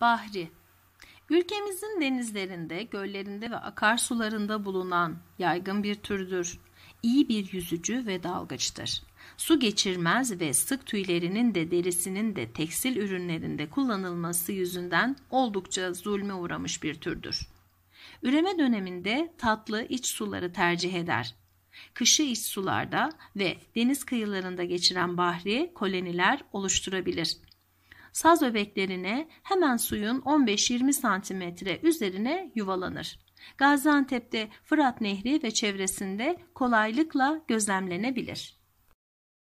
Bahri Ülkemizin denizlerinde, göllerinde ve akarsularında bulunan yaygın bir türdür. İyi bir yüzücü ve dalgıçtır. Su geçirmez ve sık tüylerinin de derisinin de tekstil ürünlerinde kullanılması yüzünden oldukça zulme uğramış bir türdür. Üreme döneminde tatlı iç suları tercih eder. Kışı iç sularda ve deniz kıyılarında geçiren bahri koloniler oluşturabilir.'' saz öbeklerine hemen suyun 15-20 santimetre üzerine yuvalanır. Gaziantep'te Fırat Nehri ve çevresinde kolaylıkla gözlemlenebilir.